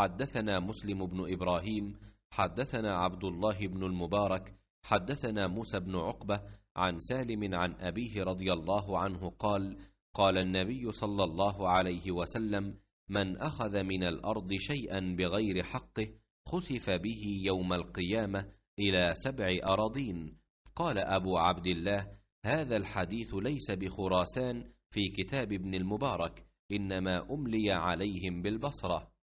حدثنا مسلم بن ابراهيم حدثنا عبد الله بن المبارك حدثنا موسى بن عقبه عن سالم عن ابيه رضي الله عنه قال قال النبي صلى الله عليه وسلم من اخذ من الارض شيئا بغير حقه خسف به يوم القيامه الى سبع اراضين قال ابو عبد الله هذا الحديث ليس بخراسان في كتاب ابن المبارك انما املي عليهم بالبصره